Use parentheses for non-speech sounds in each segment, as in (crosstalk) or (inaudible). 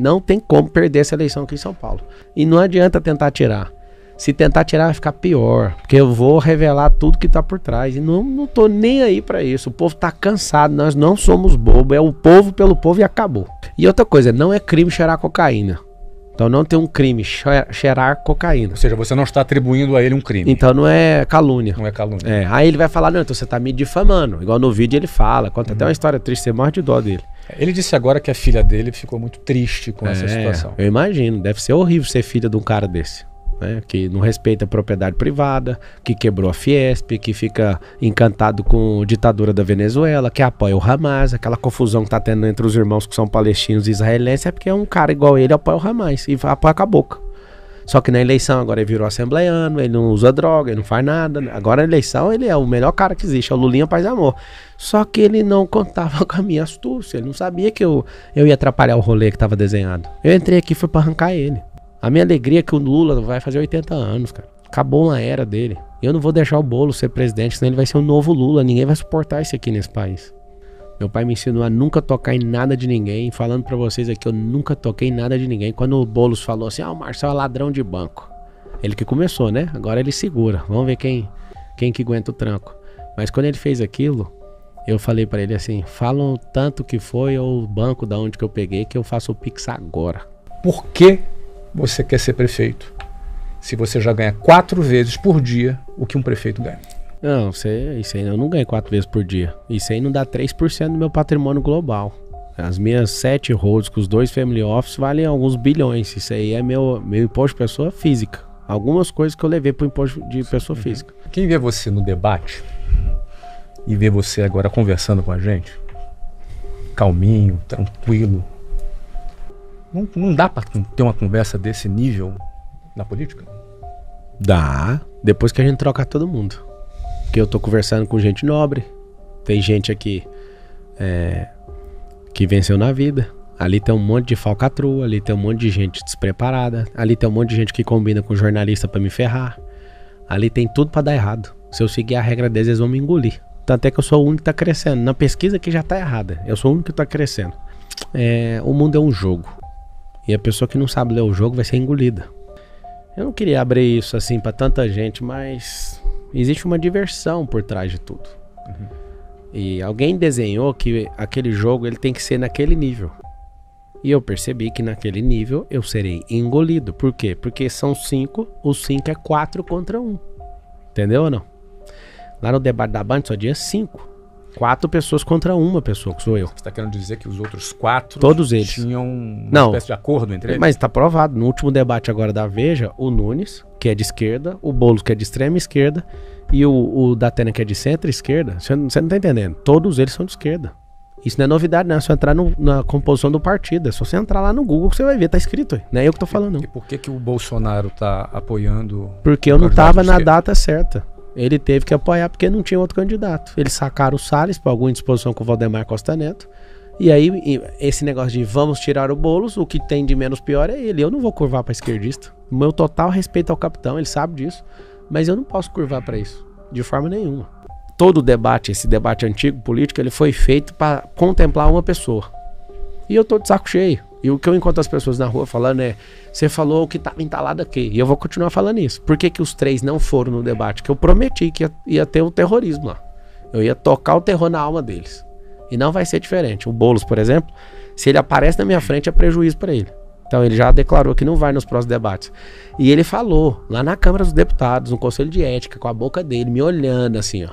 Não tem como perder essa eleição aqui em São Paulo. E não adianta tentar tirar. Se tentar tirar, vai ficar pior. Porque eu vou revelar tudo que está por trás. E não, não tô nem aí para isso. O povo está cansado. Nós não somos bobo. É o povo pelo povo e acabou. E outra coisa, não é crime cheirar cocaína. Então não tem um crime cheirar cocaína. Ou seja, você não está atribuindo a ele um crime. Então não é calúnia. Não é calúnia. É. Aí ele vai falar, não, então você está me difamando. Igual no vídeo ele fala, conta uhum. até uma história triste, você morre de dó dele. Ele disse agora que a filha dele ficou muito triste com é, essa situação. Eu imagino, deve ser horrível ser filha de um cara desse né, que não respeita a propriedade privada, que quebrou a Fiesp, que fica encantado com a ditadura da Venezuela, que apoia o Hamas, aquela confusão que tá tendo entre os irmãos que são palestinos e israelenses, é porque um cara igual ele apoia o Hamas e apoia a boca. Só que na eleição agora ele virou assembleiano, ele não usa droga, ele não faz nada. Né? Agora na eleição ele é o melhor cara que existe, é o Lulinha Paz e Amor. Só que ele não contava (laughs) com a minha astúcia, ele não sabia que eu, eu ia atrapalhar o rolê que estava desenhado. Eu entrei aqui foi para arrancar ele. A minha alegria é que o Lula vai fazer 80 anos, cara. Acabou uma era dele. Eu não vou deixar o bolo ser presidente, senão ele vai ser o um novo Lula. Ninguém vai suportar isso aqui nesse país. Meu pai me ensinou a nunca tocar em nada de ninguém. Falando para vocês aqui, eu nunca toquei em nada de ninguém. Quando o Boulos falou assim, ah, o Marcel é ladrão de banco. Ele que começou, né? Agora ele segura. Vamos ver quem, quem que aguenta o tranco. Mas quando ele fez aquilo, eu falei para ele assim, falam tanto que foi o banco da onde que eu peguei que eu faço o Pix agora. Por quê? você quer ser prefeito se você já ganha quatro vezes por dia o que um prefeito ganha? Não, isso aí eu não ganho quatro vezes por dia. Isso aí não dá 3% do meu patrimônio global. As minhas sete holds com os dois family office valem alguns bilhões. Isso aí é meu, meu imposto de pessoa física. Algumas coisas que eu levei para o imposto de pessoa uhum. física. Quem vê você no debate e vê você agora conversando com a gente, calminho, tranquilo, não, não dá para ter uma conversa desse nível na política? Dá. Depois que a gente troca todo mundo. Porque eu tô conversando com gente nobre. Tem gente aqui é, que venceu na vida. Ali tem um monte de falcatrua, ali tem um monte de gente despreparada, ali tem um monte de gente que combina com jornalista para me ferrar. Ali tem tudo para dar errado. Se eu seguir a regra deles, eles vão me engolir. Tanto é que eu sou o único que tá crescendo. Na pesquisa que já tá errada. Eu sou o único que tá crescendo. É, o mundo é um jogo. E a pessoa que não sabe ler o jogo vai ser engolida. Eu não queria abrir isso assim para tanta gente, mas existe uma diversão por trás de tudo. Uhum. E alguém desenhou que aquele jogo ele tem que ser naquele nível. E eu percebi que naquele nível eu serei engolido. Por quê? Porque são cinco, o cinco é quatro contra um. Entendeu ou não? Lá no debate da Band só dia cinco. Quatro pessoas contra uma pessoa, que sou eu. Você está querendo dizer que os outros quatro Todos eles. tinham uma Não. espécie de acordo entre eles? Mas está provado. No último debate agora da Veja, o Nunes, que é de esquerda, o Boulos, que é de extrema esquerda, e o, o Datena, que é de centro-esquerda, você não está entendendo. Todos eles são de esquerda. Isso não é novidade, não. É só entrar no, na composição do partido. É só você entrar lá no Google que você vai ver, está escrito. Aí. Não é eu que estou falando, E por que, que o Bolsonaro está apoiando. Porque eu não estava na data certa ele teve que apoiar porque não tinha outro candidato. Eles sacaram o Salles para alguma disposição com o Valdemar Costa Neto. E aí, esse negócio de vamos tirar o Boulos, o que tem de menos pior é ele. Eu não vou curvar para esquerdista. Meu total respeito ao capitão, ele sabe disso. Mas eu não posso curvar para isso, de forma nenhuma. Todo o debate, esse debate antigo político, ele foi feito para contemplar uma pessoa. E eu tô de saco cheio. E o que eu encontro as pessoas na rua falando é: você falou o que estava entalado aqui. E eu vou continuar falando isso. Por que, que os três não foram no debate? Que eu prometi que ia, ia ter o um terrorismo lá. Eu ia tocar o terror na alma deles. E não vai ser diferente. O Boulos, por exemplo, se ele aparece na minha frente, é prejuízo para ele. Então ele já declarou que não vai nos próximos debates. E ele falou lá na Câmara dos Deputados, no Conselho de Ética, com a boca dele, me olhando assim, ó.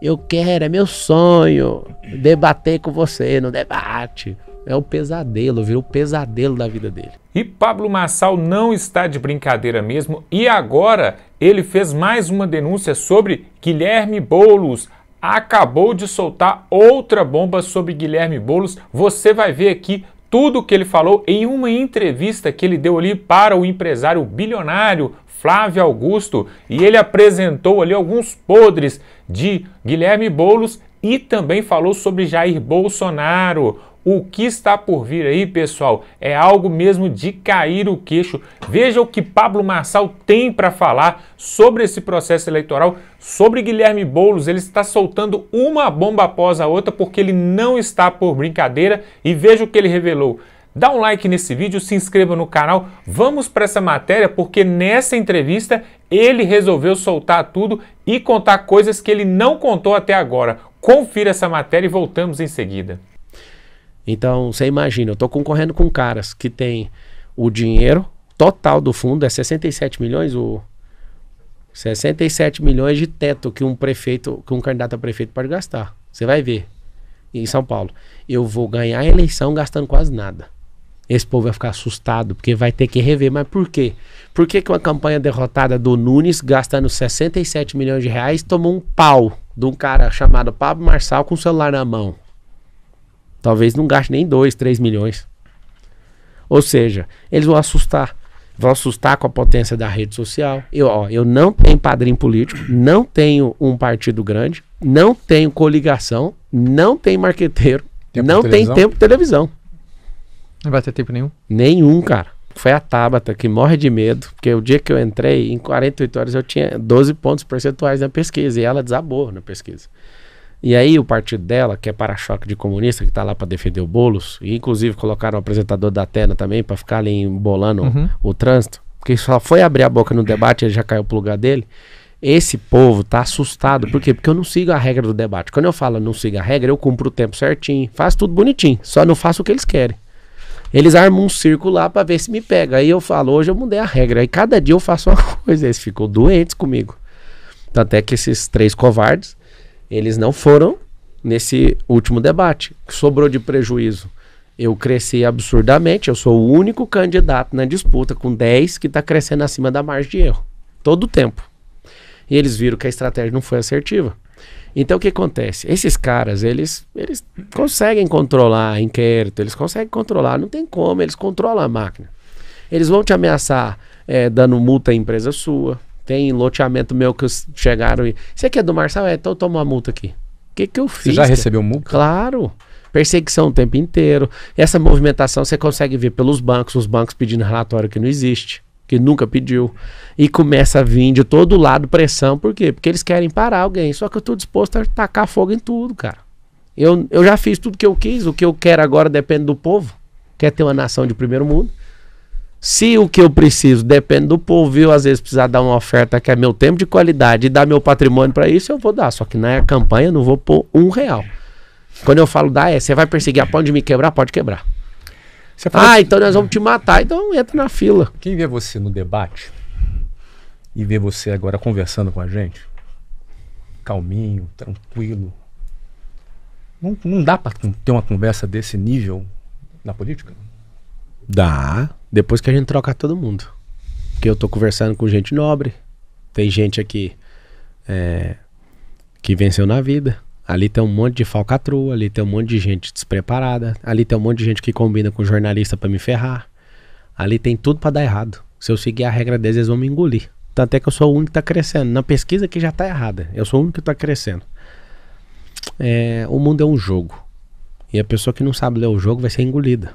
Eu quero, é meu sonho debater com você no debate é o pesadelo, virou o pesadelo da vida dele. E Pablo Massal não está de brincadeira mesmo, e agora ele fez mais uma denúncia sobre Guilherme Boulos. Acabou de soltar outra bomba sobre Guilherme Boulos. Você vai ver aqui tudo o que ele falou em uma entrevista que ele deu ali para o empresário bilionário Flávio Augusto, e ele apresentou ali alguns podres de Guilherme Boulos e também falou sobre Jair Bolsonaro. O que está por vir aí, pessoal, é algo mesmo de cair o queixo. Veja o que Pablo Marçal tem para falar sobre esse processo eleitoral, sobre Guilherme Boulos. Ele está soltando uma bomba após a outra porque ele não está por brincadeira. E veja o que ele revelou. Dá um like nesse vídeo, se inscreva no canal. Vamos para essa matéria porque nessa entrevista ele resolveu soltar tudo e contar coisas que ele não contou até agora. Confira essa matéria e voltamos em seguida. Então, você imagina, eu estou concorrendo com caras que têm o dinheiro total do fundo, é 67 milhões o 67 milhões de teto que um prefeito, que um candidato a prefeito pode gastar. Você vai ver. Em São Paulo, eu vou ganhar a eleição gastando quase nada. Esse povo vai ficar assustado, porque vai ter que rever. Mas por quê? Por que, que uma campanha derrotada do Nunes, gastando 67 milhões de reais, tomou um pau de um cara chamado Pablo Marçal com o celular na mão? Talvez não gaste nem 2, 3 milhões. Ou seja, eles vão assustar. Vão assustar com a potência da rede social. Eu, ó, eu não tenho padrinho político, não tenho um partido grande, não tenho coligação, não tenho marqueteiro, tempo não tenho tempo de televisão. Não vai ter tempo nenhum? Nenhum, cara. Foi a Tabata que morre de medo, porque o dia que eu entrei, em 48 horas eu tinha 12 pontos percentuais na pesquisa e ela desabou na pesquisa. E aí o partido dela, que é para-choque de comunista, que tá lá para defender o Boulos, e inclusive colocaram o apresentador da Atena também para ficar ali embolando uhum. o, trânsito, porque só foi abrir a boca no debate, ele já caiu pro lugar dele. Esse povo tá assustado. Por quê? Porque eu não sigo a regra do debate. Quando eu falo não sigo a regra, eu cumpro o tempo certinho, faço tudo bonitinho, só não faço o que eles querem. Eles armam um círculo lá pra ver se me pega. Aí eu falo, hoje eu mudei a regra. Aí cada dia eu faço uma (laughs) coisa. Eles ficam doentes comigo. Tanto é que esses três covardes eles não foram nesse último debate. sobrou de prejuízo? Eu cresci absurdamente, eu sou o único candidato na disputa com 10 que está crescendo acima da margem de erro. Todo o tempo. E eles viram que a estratégia não foi assertiva. Então o que acontece? Esses caras, eles, eles conseguem controlar inquérito, eles conseguem controlar, não tem como, eles controlam a máquina. Eles vão te ameaçar é, dando multa à empresa sua, tem loteamento meu que chegaram e. Você que é do Marçal? É, então toma uma multa aqui. O que, que eu fiz? Você já recebeu multa? Claro. Perseguição o tempo inteiro. Essa movimentação você consegue ver pelos bancos, os bancos pedindo relatório que não existe, que nunca pediu. E começa a vir de todo lado pressão. Por quê? Porque eles querem parar alguém. Só que eu estou disposto a tacar fogo em tudo, cara. Eu, eu já fiz tudo que eu quis, o que eu quero agora depende do povo. Quer é ter uma nação de primeiro mundo? Se o que eu preciso depende do povo, viu? Às vezes precisar dar uma oferta que é meu tempo de qualidade e dar meu patrimônio para isso, eu vou dar. Só que na campanha eu não vou pôr um real. Quando eu falo dar, é você vai perseguir a ponto de me quebrar, pode quebrar. ah, que... então nós vamos te matar, então entra na fila. Quem vê você no debate e vê você agora conversando com a gente, calminho, tranquilo, não, não dá para ter uma conversa desse nível na política? Dá. Depois que a gente troca todo mundo. Porque eu tô conversando com gente nobre. Tem gente aqui é, que venceu na vida. Ali tem um monte de falcatrua, ali tem um monte de gente despreparada, ali tem um monte de gente que combina com jornalista para me ferrar. Ali tem tudo para dar errado. Se eu seguir a regra deles, eles vão me engolir. Tanto é que eu sou o único que tá crescendo. Na pesquisa que já tá errada. Eu sou o único que tá crescendo. É, o mundo é um jogo. E a pessoa que não sabe ler o jogo vai ser engolida.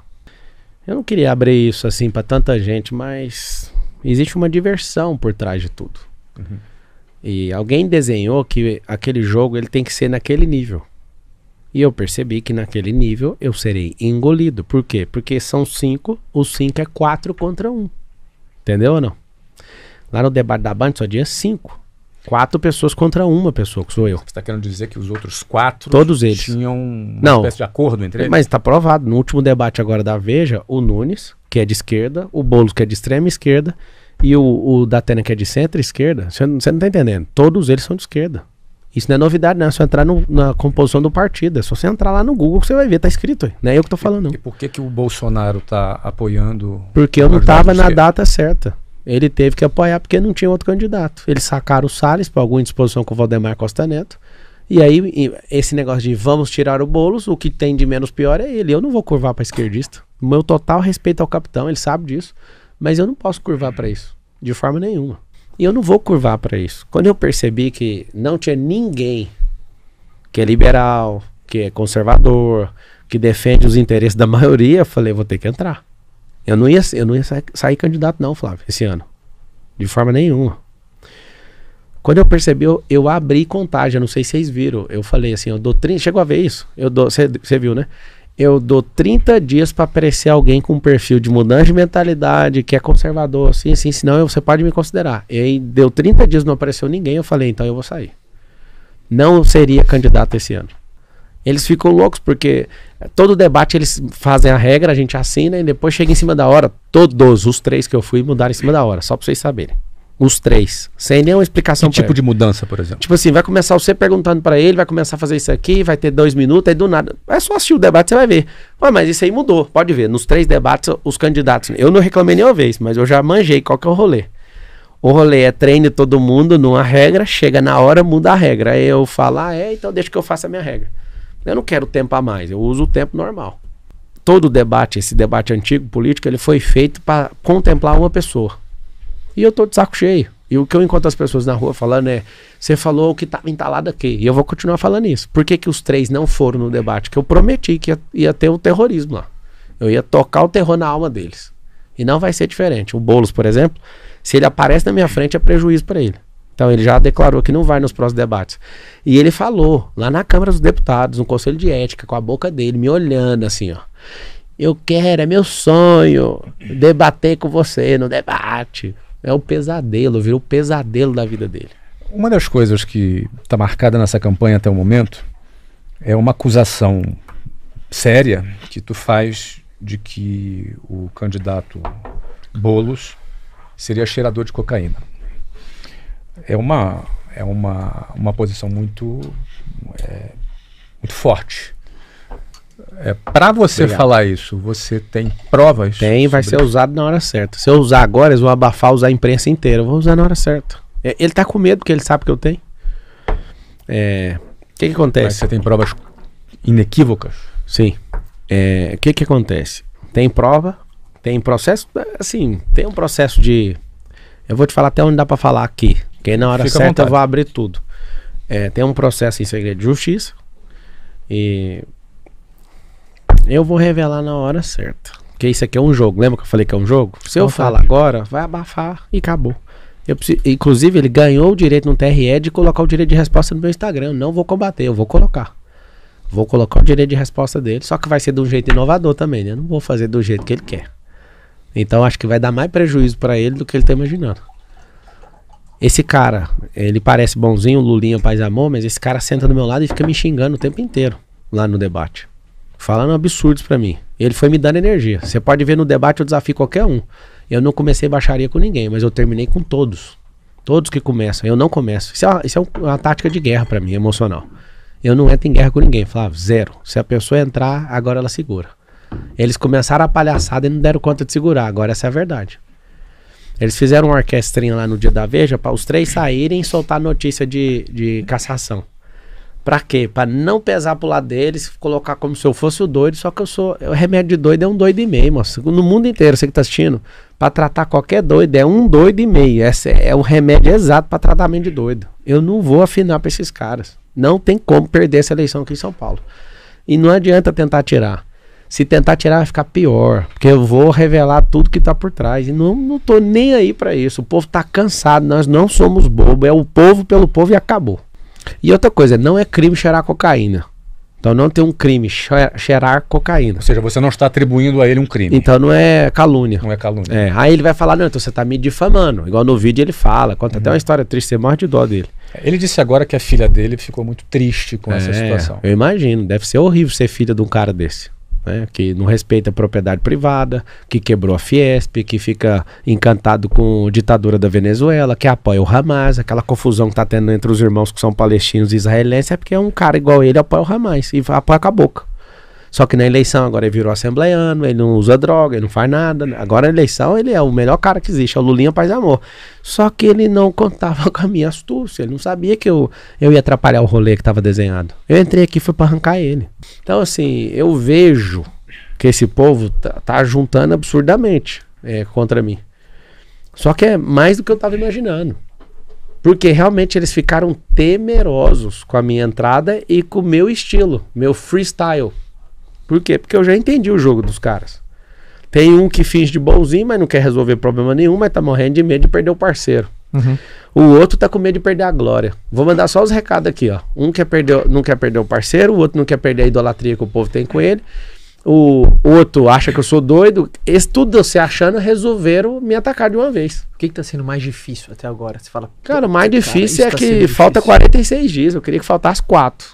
Eu não queria abrir isso assim para tanta gente, mas existe uma diversão por trás de tudo. Uhum. E alguém desenhou que aquele jogo ele tem que ser naquele nível. E eu percebi que naquele nível eu serei engolido. Por quê? Porque são cinco, o cinco é quatro contra um. Entendeu ou não? Lá no debate da Band só tinha cinco. Quatro pessoas contra uma pessoa, que sou eu. Você está querendo dizer que os outros quatro Todos eles. tinham uma Não. espécie de acordo entre eles? Mas está provado. No último debate agora da Veja, o Nunes, que é de esquerda, o Boulos, que é de extrema esquerda, e o, o Datena, que é de centro-esquerda, você não está entendendo. Todos eles são de esquerda. Isso não é novidade, não. É só entrar no, na composição do partido. É só você entrar lá no Google que você vai ver, tá escrito. Não é eu que tô falando, não. E por que, que o Bolsonaro tá apoiando. Porque eu não tava na data certa ele teve que apoiar porque não tinha outro candidato. Eles sacaram o Salles para alguma disposição com o Valdemar Costa Neto. E aí, esse negócio de vamos tirar o Boulos, o que tem de menos pior é ele. Eu não vou curvar para esquerdista. meu total respeito ao capitão, ele sabe disso. Mas eu não posso curvar para isso, de forma nenhuma. E eu não vou curvar para isso. Quando eu percebi que não tinha ninguém que é liberal, que é conservador, que defende os interesses da maioria, eu falei, vou ter que entrar. Eu não ia, eu não ia sair, sair candidato, não, Flávio, esse ano. De forma nenhuma. Quando eu percebi, eu, eu abri contagem. não sei se vocês viram. Eu falei assim, eu dou 30. Chegou a ver isso? Eu dou. Você viu, né? Eu dou 30 dias para aparecer alguém com um perfil de mudança de mentalidade, que é conservador, assim, assim, senão você pode me considerar. E aí deu 30 dias, não apareceu ninguém, eu falei, então eu vou sair. Não seria candidato esse ano. Eles ficam loucos porque todo debate eles fazem a regra, a gente assina e depois chega em cima da hora. Todos os três que eu fui mudaram em cima da hora, só pra vocês saberem. Os três. Sem nenhuma explicação. Que tipo ele. de mudança, por exemplo? Tipo assim, vai começar você perguntando para ele, vai começar a fazer isso aqui, vai ter dois minutos, aí do nada. É só assistir o debate, você vai ver. mas isso aí mudou. Pode ver. Nos três debates, os candidatos. Eu não reclamei nenhuma vez, mas eu já manjei qual que é o rolê. O rolê é treine todo mundo numa regra, chega na hora, muda a regra. Aí eu falo, ah, é, então deixa que eu faça a minha regra. Eu não quero tempo a mais, eu uso o tempo normal. Todo debate, esse debate antigo político, ele foi feito para contemplar uma pessoa. E eu tô de saco cheio. E o que eu encontro as pessoas na rua falando é: você falou o que estava entalado aqui. E eu vou continuar falando isso. Por que, que os três não foram no debate? Que eu prometi que ia, ia ter o um terrorismo lá. Eu ia tocar o terror na alma deles. E não vai ser diferente. O Boulos, por exemplo, se ele aparece na minha frente, é prejuízo para ele. Então ele já declarou que não vai nos próximos debates. E ele falou lá na Câmara dos Deputados, no Conselho de Ética, com a boca dele, me olhando assim, ó. Eu quero, é meu sonho debater com você no debate. É o um pesadelo, virou o um pesadelo da vida dele. Uma das coisas que está marcada nessa campanha até o momento é uma acusação séria que tu faz de que o candidato Bolos seria cheirador de cocaína é uma, é uma, uma posição muito, é, muito forte. É, para você Obrigado. falar isso, você tem provas? Tem, vai ser usado na hora certa. Se eu usar agora, eles vão abafar usar a imprensa inteira. Eu vou usar na hora certa. É, ele tá com medo porque ele sabe que eu tenho. É, o que, que, acontece? Mas você tem provas inequívocas? Sim. É, o que, que acontece? Tem prova, tem processo, assim, tem um processo de. Eu vou te falar até onde dá para falar aqui, que na hora Fica certa eu vou abrir tudo. É, tem um processo em segredo de justiça. E eu vou revelar na hora certa. Porque isso aqui é um jogo. Lembra que eu falei que é um jogo? Se eu falar agora, vai abafar e acabou. Eu preciso, inclusive, ele ganhou o direito no TRE de colocar o direito de resposta no meu Instagram. não vou combater, eu vou colocar. Vou colocar o direito de resposta dele, só que vai ser de um jeito inovador também, né? Eu não vou fazer do jeito que ele quer. Então acho que vai dar mais prejuízo para ele do que ele está imaginando. Esse cara, ele parece bonzinho, Lulinha, paz e amor, mas esse cara senta do meu lado e fica me xingando o tempo inteiro lá no debate. Falando absurdos para mim. Ele foi me dando energia. Você pode ver no debate eu desafio qualquer um. Eu não comecei baixaria com ninguém, mas eu terminei com todos. Todos que começam, eu não começo. Isso é uma, isso é uma tática de guerra para mim, emocional. Eu não entro em guerra com ninguém, Flávio, zero. Se a pessoa entrar, agora ela segura. Eles começaram a palhaçada e não deram conta de segurar, agora essa é a verdade. Eles fizeram uma orquestrinha lá no dia da Veja para os três saírem e soltar notícia de, de cassação. Pra quê? Pra não pesar pro lado deles, colocar como se eu fosse o doido, só que eu sou. O remédio de doido é um doido e meio, moço. No mundo inteiro, você que tá assistindo, pra tratar qualquer doido é um doido e meio. Esse é, é o remédio exato pra tratamento de doido. Eu não vou afinar pra esses caras. Não tem como perder essa eleição aqui em São Paulo. E não adianta tentar tirar. Se tentar tirar, vai ficar pior. Porque eu vou revelar tudo que está por trás. E não, não tô nem aí para isso. O povo está cansado. Nós não somos bobo. É o povo pelo povo e acabou. E outra coisa, não é crime cheirar cocaína. Então não tem um crime cheirar cocaína. Ou seja, você não está atribuindo a ele um crime. Então não é calúnia. Não é calúnia. É. Aí ele vai falar, não, então você está me difamando. Igual no vídeo ele fala, conta uhum. até uma história triste, você morre de dó dele. Ele disse agora que a filha dele ficou muito triste com é, essa situação. Eu imagino, deve ser horrível ser filha de um cara desse né, que não respeita a propriedade privada, que quebrou a Fiesp, que fica encantado com a ditadura da Venezuela, que apoia o Hamas, aquela confusão que está tendo entre os irmãos que são palestinos e israelenses, é porque é um cara igual ele apoia o Hamas e apoia com a boca. Só que na eleição agora ele virou assembleiano, ele não usa droga, ele não faz nada. Né? Agora na eleição ele é o melhor cara que existe, é o Lulinha Paz e Amor. Só que ele não contava (laughs) com a minha astúcia, ele não sabia que eu, eu ia atrapalhar o rolê que estava desenhado. Eu entrei aqui e fui para arrancar ele. Então, assim, eu vejo que esse povo tá, tá juntando absurdamente é, contra mim. Só que é mais do que eu estava imaginando. Porque realmente eles ficaram temerosos com a minha entrada e com o meu estilo, meu freestyle. Por quê? Porque eu já entendi o jogo dos caras. Tem um que finge de bonzinho, mas não quer resolver problema nenhum, mas tá morrendo de medo de perder o parceiro. Uhum. O outro tá com medo de perder a glória. Vou mandar só os recados aqui, ó. Um quer perder, não quer perder o parceiro, o outro não quer perder a idolatria que o povo tem com ele. O outro acha que eu sou doido. Esse tudo se achando resolveram me atacar de uma vez. O que, está sendo mais difícil até agora? Você fala. Cara, o mais difícil cara, é tá que falta 46 dias. Eu queria que faltasse quatro.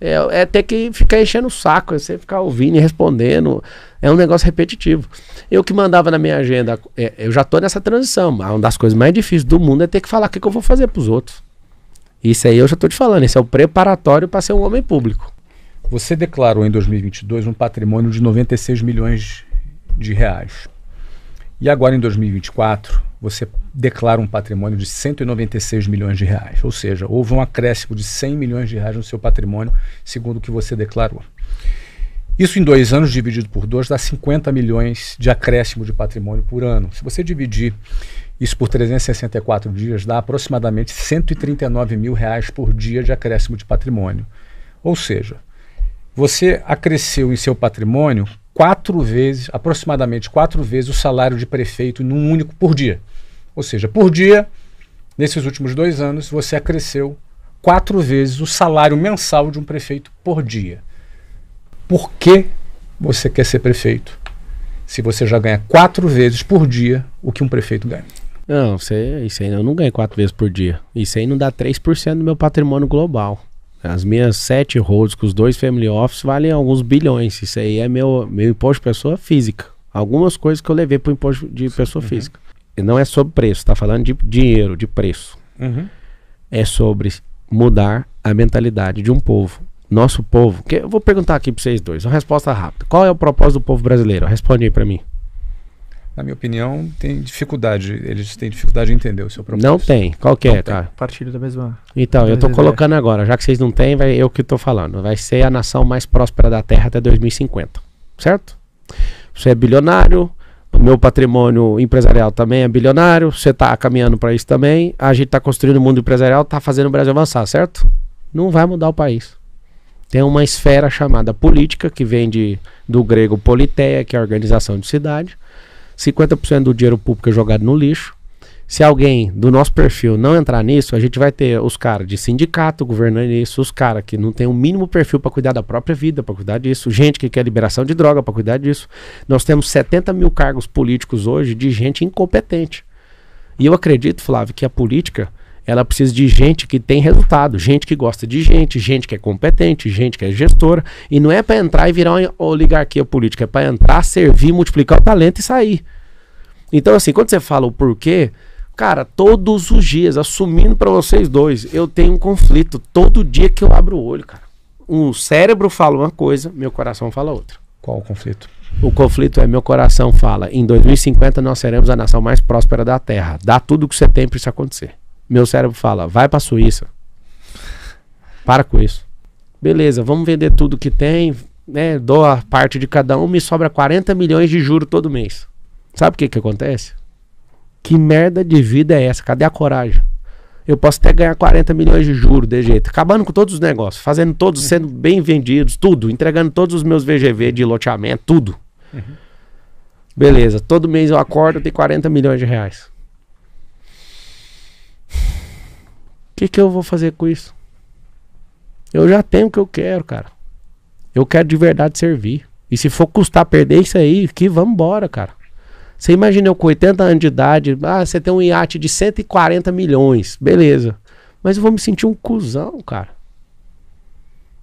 É, é ter que ficar enchendo o saco, é você ficar ouvindo e respondendo. É um negócio repetitivo. Eu que mandava na minha agenda, é, eu já tô nessa transição. Ah, uma das coisas mais difíceis do mundo é ter que falar o que, que eu vou fazer para os outros. Isso aí eu já tô te falando, isso é o preparatório para ser um homem público. Você declarou em 2022 um patrimônio de 96 milhões de reais. E agora em 2024, você declara um patrimônio de 196 milhões de reais. Ou seja, houve um acréscimo de 100 milhões de reais no seu patrimônio, segundo o que você declarou. Isso em dois anos dividido por dois dá 50 milhões de acréscimo de patrimônio por ano. Se você dividir isso por 364 dias, dá aproximadamente 139 mil reais por dia de acréscimo de patrimônio. Ou seja, você acresceu em seu patrimônio quatro vezes, aproximadamente quatro vezes o salário de prefeito num único por dia. Ou seja, por dia, nesses últimos dois anos, você acresceu quatro vezes o salário mensal de um prefeito por dia por que você quer ser prefeito se você já ganha quatro vezes por dia o que um prefeito ganha? Não, isso aí, isso aí eu não ganho quatro vezes por dia. Isso aí não dá 3% do meu patrimônio global. As minhas sete holds com os dois family office valem alguns bilhões. Isso aí é meu, meu imposto de pessoa física. Algumas coisas que eu levei para o imposto de pessoa uhum. física. E não é sobre preço, está falando de dinheiro, de preço. Uhum. É sobre mudar a mentalidade de um povo. Nosso povo. Que, eu vou perguntar aqui para vocês dois, uma resposta rápida. Qual é o propósito do povo brasileiro? Responde aí para mim. Na minha opinião, tem dificuldade. Eles têm dificuldade de entender o seu propósito. Não tem. Qual que é, não é, tem. cara? da mesma. Então, da eu estou colocando agora, já que vocês não têm, vai, é eu que estou falando. Vai ser a nação mais próspera da Terra até 2050. Certo? Você é bilionário, o meu patrimônio empresarial também é bilionário, você está caminhando para isso também. A gente está construindo o um mundo empresarial, está fazendo o Brasil avançar, certo? Não vai mudar o país. Tem uma esfera chamada política, que vem de, do grego politeia, que é a organização de cidade. 50% do dinheiro público é jogado no lixo. Se alguém do nosso perfil não entrar nisso, a gente vai ter os caras de sindicato governando isso, os caras que não tem o mínimo perfil para cuidar da própria vida, para cuidar disso, gente que quer liberação de droga para cuidar disso. Nós temos 70 mil cargos políticos hoje de gente incompetente. E eu acredito, Flávio, que a política ela precisa de gente que tem resultado, gente que gosta de gente, gente que é competente, gente que é gestora. E não é para entrar e virar uma oligarquia política, é para entrar, servir, multiplicar o talento e sair. Então, assim, quando você fala o porquê, cara, todos os dias, assumindo para vocês dois, eu tenho um conflito todo dia que eu abro o olho, cara. O cérebro fala uma coisa, meu coração fala outra. Qual o conflito? O conflito é meu coração fala, em 2050 nós seremos a nação mais próspera da Terra. Dá tudo o que você tem para isso acontecer. Meu cérebro fala: vai para Suíça. Para com isso. Beleza, vamos vender tudo que tem, né? Dou a parte de cada um, me sobra 40 milhões de juro todo mês. Sabe o que que acontece? Que merda de vida é essa? Cadê a coragem? Eu posso até ganhar 40 milhões de juros de jeito, acabando com todos os negócios, fazendo todos, sendo (laughs) bem vendidos, tudo, entregando todos os meus VGV de loteamento, tudo. Uhum. Beleza, todo mês eu acordo, tem 40 milhões de reais. que, que eu vou fazer com isso? Eu já tenho o que eu quero, cara. Eu quero de verdade servir. E se for custar perder isso aí, que vambora, cara. Você imagina eu com 80 anos de idade, ah, você tem um iate de 140 milhões, beleza. Mas eu vou me sentir um cuzão, cara.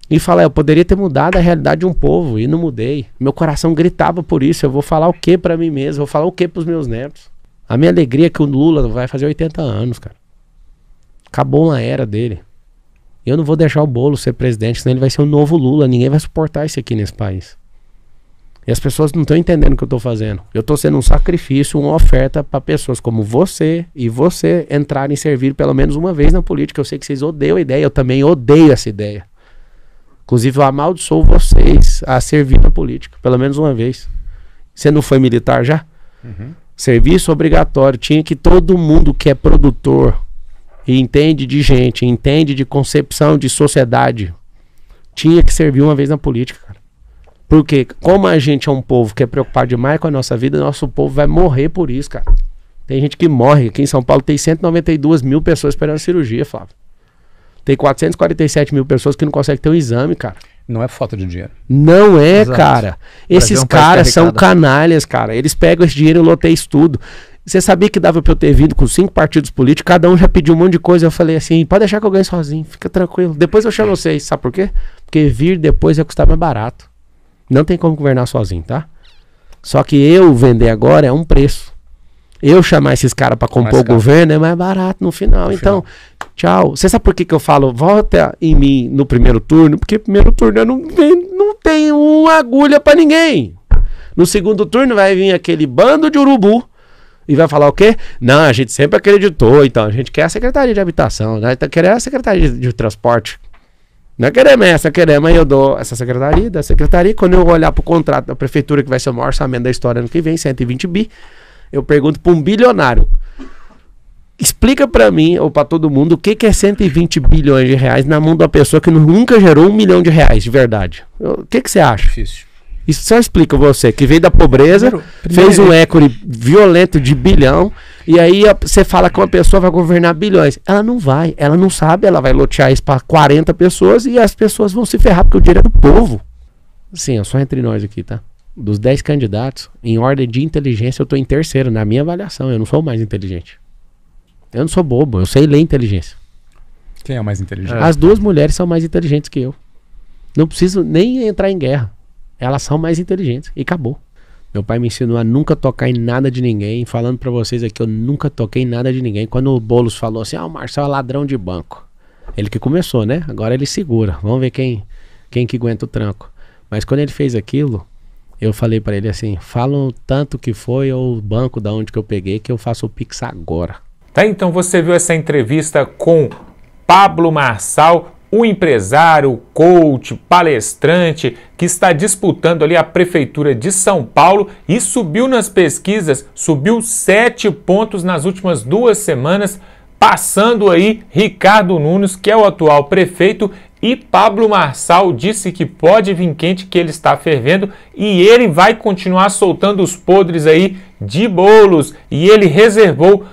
E falar, eu poderia ter mudado a realidade de um povo e não mudei. Meu coração gritava por isso. Eu vou falar o que para mim mesmo? Vou falar o que para os meus netos? A minha alegria é que o Lula vai fazer 80 anos, cara. Acabou uma era dele. Eu não vou deixar o bolo ser presidente, senão ele vai ser o novo Lula. Ninguém vai suportar isso aqui nesse país. E as pessoas não estão entendendo o que eu estou fazendo. Eu estou sendo um sacrifício, uma oferta para pessoas como você e você entrarem e servir pelo menos uma vez na política. Eu sei que vocês odeiam a ideia, eu também odeio essa ideia. Inclusive, eu amaldiçoo vocês a servir na política, pelo menos uma vez. Você não foi militar já? Uhum. Serviço obrigatório. Tinha que todo mundo que é produtor, e entende de gente, entende de concepção de sociedade, tinha que servir uma vez na política, cara. Porque como a gente é um povo que é preocupado demais com a nossa vida, nosso povo vai morrer por isso, cara. Tem gente que morre. Aqui em São Paulo tem 192 mil pessoas esperando cirurgia, Flávio. Tem 447 mil pessoas que não conseguem ter um exame, cara. Não é falta de dinheiro. Não é, Exato. cara. É Esses caras são canalhas, cara. Eles pegam esse dinheiro e loteiam tudo. Você sabia que dava pra eu ter vindo com cinco partidos políticos, cada um já pediu um monte de coisa. Eu falei assim: pode deixar que eu ganhe sozinho, fica tranquilo. Depois eu chamo vocês. Sabe por quê? Porque vir depois ia custar mais barato. Não tem como governar sozinho, tá? Só que eu vender agora é um preço. Eu chamar esses caras para compor o governo é mais barato no final. No então, final. tchau. Você sabe por que, que eu falo volta em mim no primeiro turno? Porque primeiro turno eu não, não tenho uma agulha para ninguém. No segundo turno vai vir aquele bando de urubu e vai falar o quê? Não, a gente sempre acreditou, então a gente quer a Secretaria de Habitação, né? Então querer a Secretaria de, de Transporte. Não queremos essa, queremos aí eu dou essa secretaria, da secretaria. Quando eu olhar pro contrato da prefeitura, que vai ser o maior orçamento da história ano que vem, 120 bi, eu pergunto para um bilionário. Explica para mim ou para todo mundo o que, que é 120 bilhões de reais na mão de uma pessoa que nunca gerou um milhão de reais de verdade. O que, que você acha? Difícil. Isso só explica você que veio da pobreza, primeiro, primeiro... fez um é- equity violento de bilhão, e aí você fala que uma pessoa vai governar bilhões. Ela não vai, ela não sabe, ela vai lotear isso para 40 pessoas e as pessoas vão se ferrar porque o dinheiro é do povo. Sim, é só entre nós aqui, tá? Dos 10 candidatos, em ordem de inteligência, eu tô em terceiro, na minha avaliação. Eu não sou o mais inteligente. Eu não sou bobo, eu sei ler inteligência. Quem é o mais inteligente? As duas mulheres são mais inteligentes que eu. Não preciso nem entrar em guerra. Elas são mais inteligentes. E acabou. Meu pai me ensinou a nunca tocar em nada de ninguém. Falando para vocês aqui, eu nunca toquei em nada de ninguém. Quando o Boulos falou assim, ah, o Marcel é ladrão de banco. Ele que começou, né? Agora ele segura. Vamos ver quem, quem que aguenta o tranco. Mas quando ele fez aquilo, eu falei para ele assim: falam tanto que foi o banco da onde que eu peguei que eu faço o Pix agora. Tá, então você viu essa entrevista com Pablo Marçal, o empresário, coach, palestrante que está disputando ali a prefeitura de São Paulo e subiu nas pesquisas, subiu sete pontos nas últimas duas semanas, passando aí Ricardo Nunes, que é o atual prefeito, e Pablo Marçal disse que pode vir quente, que ele está fervendo e ele vai continuar soltando os podres aí de bolos. E ele reservou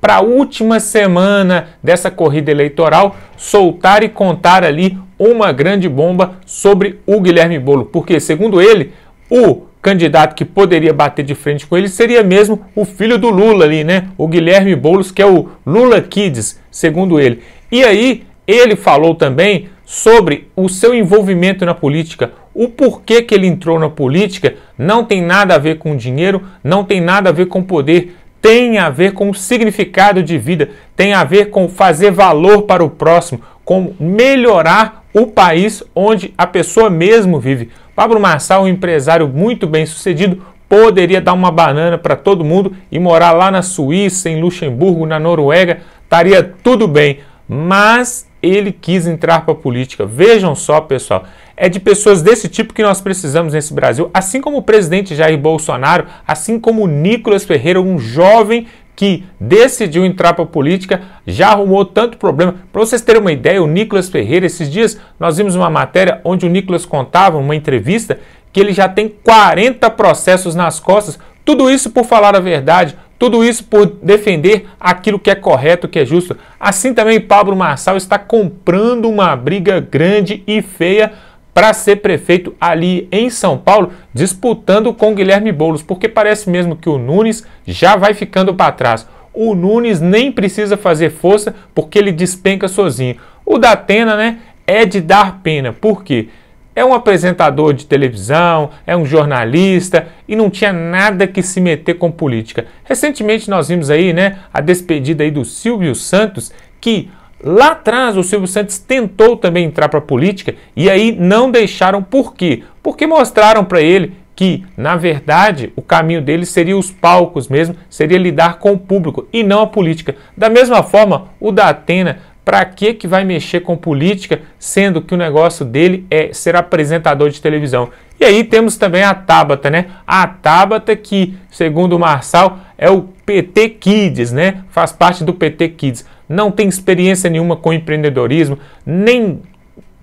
para a última semana dessa corrida eleitoral soltar e contar ali uma grande bomba sobre o Guilherme Bolo, porque segundo ele, o candidato que poderia bater de frente com ele seria mesmo o filho do Lula ali, né? O Guilherme Boulos, que é o Lula Kids, segundo ele. E aí ele falou também sobre o seu envolvimento na política, o porquê que ele entrou na política não tem nada a ver com dinheiro, não tem nada a ver com poder, tem a ver com o significado de vida, tem a ver com fazer valor para o próximo, com melhorar o país onde a pessoa mesmo vive. Pablo Marçal, um empresário muito bem sucedido, poderia dar uma banana para todo mundo e morar lá na Suíça, em Luxemburgo, na Noruega, estaria tudo bem. Mas ele quis entrar para a política. Vejam só, pessoal, é de pessoas desse tipo que nós precisamos nesse Brasil, assim como o presidente Jair Bolsonaro, assim como o Nicolas Ferreira, um jovem que decidiu entrar para a política, já arrumou tanto problema. Para vocês terem uma ideia, o Nicolas Ferreira, esses dias nós vimos uma matéria onde o Nicolas contava, uma entrevista, que ele já tem 40 processos nas costas. Tudo isso por falar a verdade, tudo isso por defender aquilo que é correto, que é justo. Assim também Pablo Marçal está comprando uma briga grande e feia para ser prefeito ali em São Paulo, disputando com Guilherme Boulos, porque parece mesmo que o Nunes já vai ficando para trás. O Nunes nem precisa fazer força porque ele despenca sozinho. O da Atena, né, é de dar pena. Por quê? É um apresentador de televisão, é um jornalista e não tinha nada que se meter com política. Recentemente nós vimos aí, né, a despedida aí do Silvio Santos, que Lá atrás, o Silvio Santos tentou também entrar para a política e aí não deixaram por quê? Porque mostraram para ele que, na verdade, o caminho dele seria os palcos mesmo, seria lidar com o público e não a política. Da mesma forma, o da Atena, para que que vai mexer com política, sendo que o negócio dele é ser apresentador de televisão? E aí temos também a Tabata, né? A Tabata que, segundo o Marçal, é o PT Kids, né? Faz parte do PT Kids não tem experiência nenhuma com empreendedorismo, nem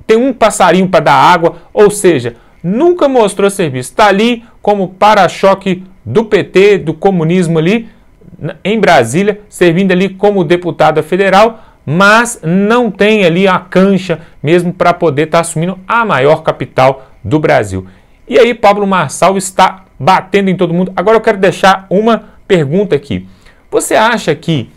tem um passarinho para dar água, ou seja, nunca mostrou serviço. Está ali como para-choque do PT, do comunismo ali, em Brasília, servindo ali como deputada federal, mas não tem ali a cancha mesmo para poder estar tá assumindo a maior capital do Brasil. E aí, Pablo Marçal está batendo em todo mundo. Agora eu quero deixar uma pergunta aqui. Você acha que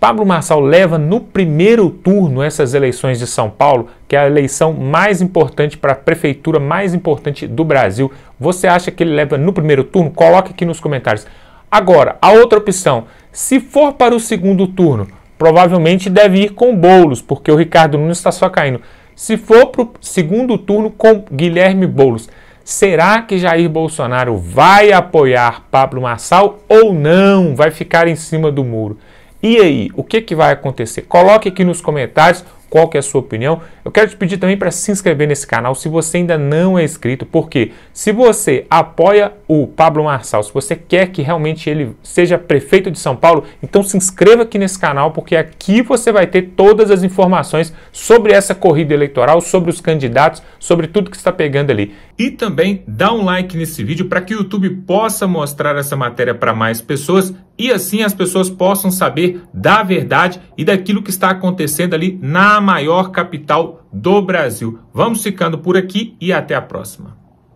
Pablo Marçal leva no primeiro turno essas eleições de São Paulo, que é a eleição mais importante para a prefeitura mais importante do Brasil. Você acha que ele leva no primeiro turno? Coloque aqui nos comentários. Agora, a outra opção, se for para o segundo turno, provavelmente deve ir com Bolos, porque o Ricardo Nunes está só caindo. Se for para o segundo turno com Guilherme Bolos, será que Jair Bolsonaro vai apoiar Pablo Marçal ou não? Vai ficar em cima do muro? E aí, o que, que vai acontecer? Coloque aqui nos comentários qual que é a sua opinião eu quero te pedir também para se inscrever nesse canal se você ainda não é inscrito, porque se você apoia o Pablo Marçal, se você quer que realmente ele seja prefeito de São Paulo, então se inscreva aqui nesse canal, porque aqui você vai ter todas as informações sobre essa corrida eleitoral, sobre os candidatos, sobre tudo que está pegando ali. E também dá um like nesse vídeo para que o YouTube possa mostrar essa matéria para mais pessoas e assim as pessoas possam saber da verdade e daquilo que está acontecendo ali na maior capital do Brasil. Vamos ficando por aqui e até a próxima.